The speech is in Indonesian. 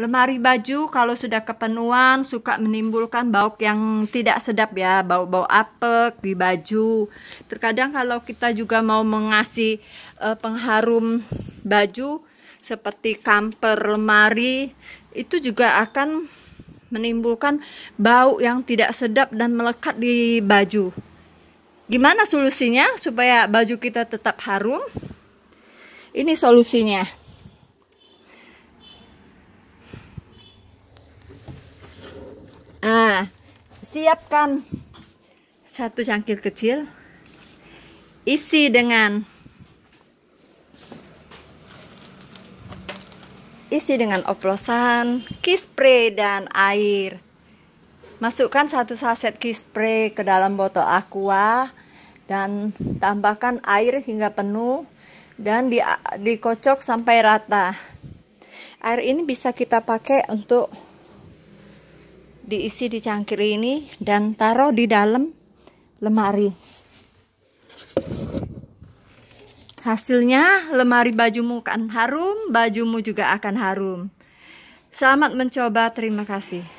Lemari baju kalau sudah kepenuhan suka menimbulkan bau yang tidak sedap ya, bau-bau apek di baju. Terkadang kalau kita juga mau mengasih uh, pengharum baju seperti kamper lemari itu juga akan menimbulkan bau yang tidak sedap dan melekat di baju. Gimana solusinya supaya baju kita tetap harum? Ini solusinya siapkan satu cangkir kecil isi dengan isi dengan oplosan kispray dan air masukkan satu saset kispray ke dalam botol aqua dan tambahkan air hingga penuh dan di, dikocok sampai rata air ini bisa kita pakai untuk diisi di cangkir ini dan taruh di dalam lemari hasilnya lemari bajumu akan harum bajumu juga akan harum selamat mencoba terima kasih